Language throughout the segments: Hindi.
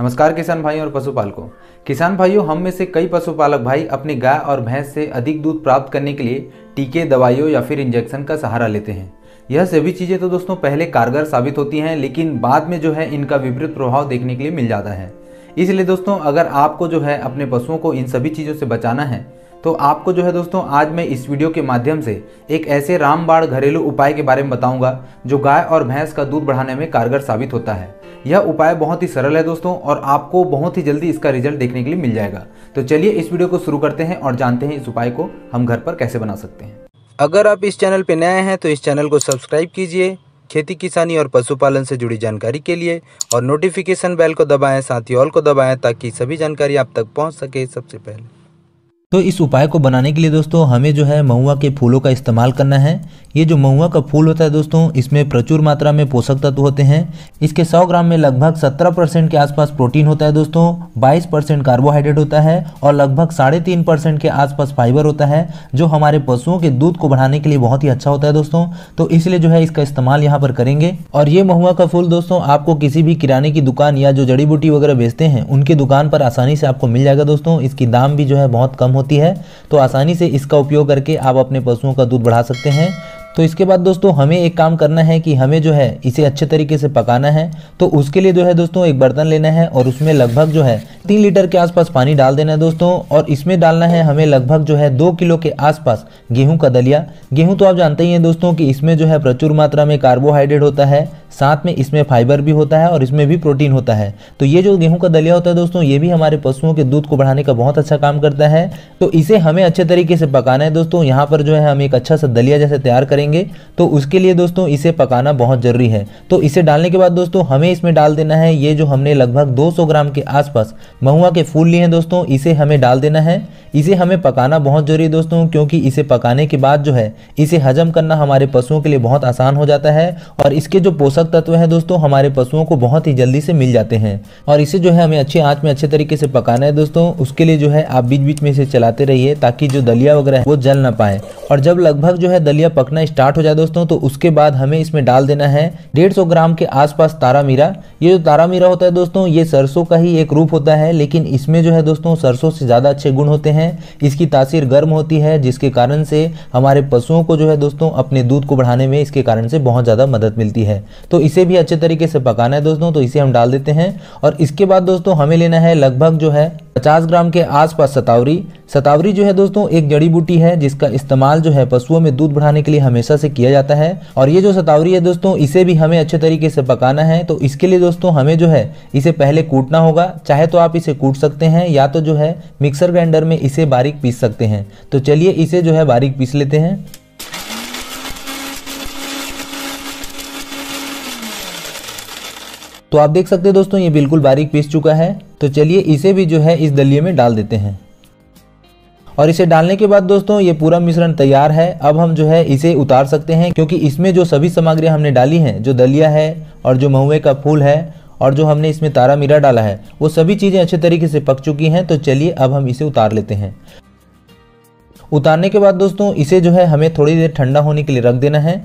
नमस्कार किसान भाइयों और पशुपालकों किसान भाइयों हम में से कई पशुपालक भाई अपने गाय और भैंस से अधिक दूध प्राप्त करने के लिए टीके दवाइयों या फिर इंजेक्शन का सहारा लेते हैं यह सभी चीज़ें तो दोस्तों पहले कारगर साबित होती हैं लेकिन बाद में जो है इनका विपरीत प्रभाव देखने के लिए मिल जाता है इसलिए दोस्तों अगर आपको जो है अपने पशुओं को इन सभी चीज़ों से बचाना है तो आपको जो है दोस्तों आज मैं इस वीडियो के माध्यम से एक ऐसे रामबाड़ घरेलू उपाय के बारे में बताऊंगा जो गाय और भैंस का दूध बढ़ाने में कारगर साबित होता है यह उपाय बहुत ही सरल है दोस्तों और आपको बहुत ही जल्दी इसका रिजल्ट देखने के लिए मिल जाएगा तो चलिए इस वीडियो को शुरू करते हैं और जानते हैं इस उपाय को हम घर पर कैसे बना सकते हैं अगर आप इस चैनल पर नए हैं तो इस चैनल को सब्सक्राइब कीजिए खेती किसानी और पशुपालन से जुड़ी जानकारी के लिए और नोटिफिकेशन बेल को दबाएं साथ ही ऑल को दबाएं ताकि सभी जानकारी आप तक पहुंच सके सबसे पहले तो इस उपाय को बनाने के लिए दोस्तों हमें जो है महुआ के फूलों का इस्तेमाल करना है ये जो महुआ का फूल होता है दोस्तों इसमें प्रचुर मात्रा में पोषक तत्व होते हैं इसके 100 ग्राम में लगभग 17 परसेंट के आसपास प्रोटीन होता है दोस्तों 22 परसेंट कार्बोहाइड्रेट होता है और लगभग साढ़े तीन परसेंट के आसपास फाइबर होता है जो हमारे पशुओं के दूध को बढ़ाने के लिए बहुत ही अच्छा होता है दोस्तों तो इसलिए जो है इसका इस्तेमाल यहाँ पर करेंगे और ये महुआ का फूल दोस्तों आपको किसी भी किराने की दुकान या जो जड़ी बूटी वगैरह बेचते हैं उनकी दुकान पर आसानी से आपको मिल जाएगा दोस्तों इसकी दाम भी जो है बहुत कम होती है तो आसानी से इसका उपयोग करके आप अपने पशुओं का दूध बढ़ा सकते हैं तो इसके बाद दोस्तों हमें एक काम करना है कि हमें जो है इसे अच्छे तरीके से पकाना है तो उसके लिए जो है दोस्तों एक बर्तन लेना है और उसमें लगभग जो है तीन लीटर के आसपास पानी डाल देना है दोस्तों और इसमें डालना है हमें लगभग जो है दो किलो के आसपास गेहूं का दलिया गेहूं तो आप जानते ही हैं दोस्तों कि इसमें जो है प्रचुर मात्रा में कार्बोहाइड्रेट होता है साथ में इसमें फाइबर भी होता है और इसमें भी प्रोटीन होता है तो ये जो गेहूं का दलिया होता है दोस्तों ये भी हमारे पशुओं के दूध को बढ़ाने का बहुत अच्छा काम करता है तो इसे हमें अच्छे तरीके से पकाना है दोस्तों यहाँ पर जो है हम एक अच्छा सा दलिया जैसे तैयार करेंगे तो उसके लिए दोस्तों इसे पकाना बहुत ज़रूरी है तो इसे डालने के बाद दोस्तों हमें इसमें डाल देना है ये जो हमने लगभग सौ ग्राम के आसपास महुआ के फूल लिए हैं दोस्तों इसे हमें डाल देना है इसे हमें पकाना बहुत जरूरी है दोस्तों क्योंकि इसे पकाने के बाद जो है इसे हजम करना हमारे पशुओं के लिए बहुत आसान हो जाता है और इसके जो पोषक पोषक तत्व हैं दोस्तों हमारे पशुओं को बहुत ही जल्दी से मिल जाते हैं और इसे जो है हमें अच्छे आँच में अच्छे तरीके से पकाना है दोस्तों उसके लिए जो है आप बीच बीच में इसे चलाते रहिए ताकि जो दलिया वगैरह है वो जल ना पाए और जब लगभग जो है दलिया पकना स्टार्ट हो जाए दोस्तों तो उसके बाद हमें इसमें डाल देना है डेढ़ ग्राम के आसपास तारा मीरा ये जो तारा मीरा होता है दोस्तों ये सरसों का ही एक रूप होता है लेकिन इसमें जो है दोस्तों सरसों से ज़्यादा अच्छे गुण होते हैं इसकी तासीर गर्म होती है जिसके कारण से हमारे पशुओं को जो है दोस्तों अपने दूध को बढ़ाने में इसके कारण से बहुत ज़्यादा मदद मिलती है तो इसे भी अच्छे तरीके से पकाना है दोस्तों तो इसे हम डाल देते हैं और इसके बाद दोस्तों हमें लेना है लगभग जो है 50 ग्राम के आसपास सतावरी सतावरी जो है दोस्तों एक जड़ी बूटी है जिसका इस्तेमाल जो है पशुओं में दूध बढ़ाने के लिए हमेशा से किया जाता है और ये जो सतावरी है दोस्तों इसे भी हमें अच्छे तरीके से पकाना है तो इसके लिए दोस्तों हमें जो है इसे पहले कूटना होगा चाहे तो आप इसे कूट सकते हैं या तो जो है मिक्सर ग्राइंडर में इसे बारीक पीस सकते हैं तो चलिए इसे जो है बारीक पीस लेते हैं तो आप देख सकते हैं दोस्तों ये बिल्कुल बारीक पीस चुका है तो चलिए इसे भी जो है इस दलिए में डाल देते हैं और इसे डालने के बाद दोस्तों ये पूरा मिश्रण तैयार है अब हम जो है इसे उतार सकते हैं क्योंकि इसमें जो सभी सामग्री हमने डाली हैं जो दलिया है और जो महुए का फूल है और जो हमने इसमें तारा मीरा डाला है वो सभी चीज़ें अच्छे तरीके से पक चुकी हैं तो चलिए अब हम इसे उतार लेते हैं उतारने के बाद दोस्तों इसे जो है हमें थोड़ी देर ठंडा होने के लिए रख देना है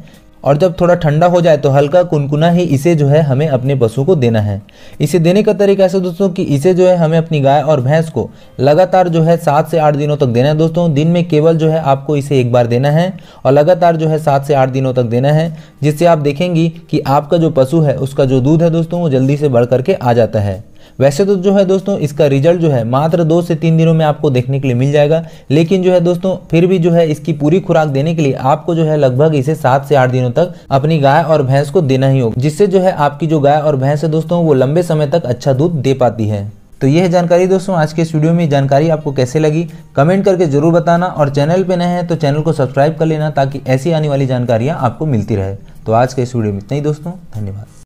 और जब थोड़ा ठंडा हो जाए तो हल्का कुनकुना ही इसे जो है हमें अपने पशु को देना है इसे देने का तरीका ऐसा दोस्तों कि इसे जो है हमें अपनी गाय और भैंस को लगातार जो है सात से आठ दिनों तक देना है दोस्तों दिन में केवल जो है आपको इसे एक बार देना है और लगातार जो है सात से आठ दिनों तक देना है जिससे आप देखेंगी कि आपका जो पशु है उसका जो दूध है दोस्तों वो जल्दी से बढ़ करके आ जाता है वैसे तो जो है दोस्तों इसका रिजल्ट जो है मात्र दो से तीन दिनों में आपको देखने के लिए मिल जाएगा लेकिन जो है दोस्तों फिर भी जो है इसकी पूरी खुराक देने के लिए आपको जो है लगभग इसे सात से आठ दिनों तक अपनी गाय और भैंस को देना ही होगा जिससे जो है आपकी जो गाय और भैंस है दोस्तों वो लंबे समय तक अच्छा दूध दे पाती है तो यह जानकारी दोस्तों आज के स्टूडियो में जानकारी आपको कैसे लगी कमेंट करके जरूर बताना और चैनल पे नए हैं तो चैनल को सब्सक्राइब कर लेना ताकि ऐसी आने वाली जानकारियां आपको मिलती रहे तो आज के इस वीडियो में इतना ही दोस्तों धन्यवाद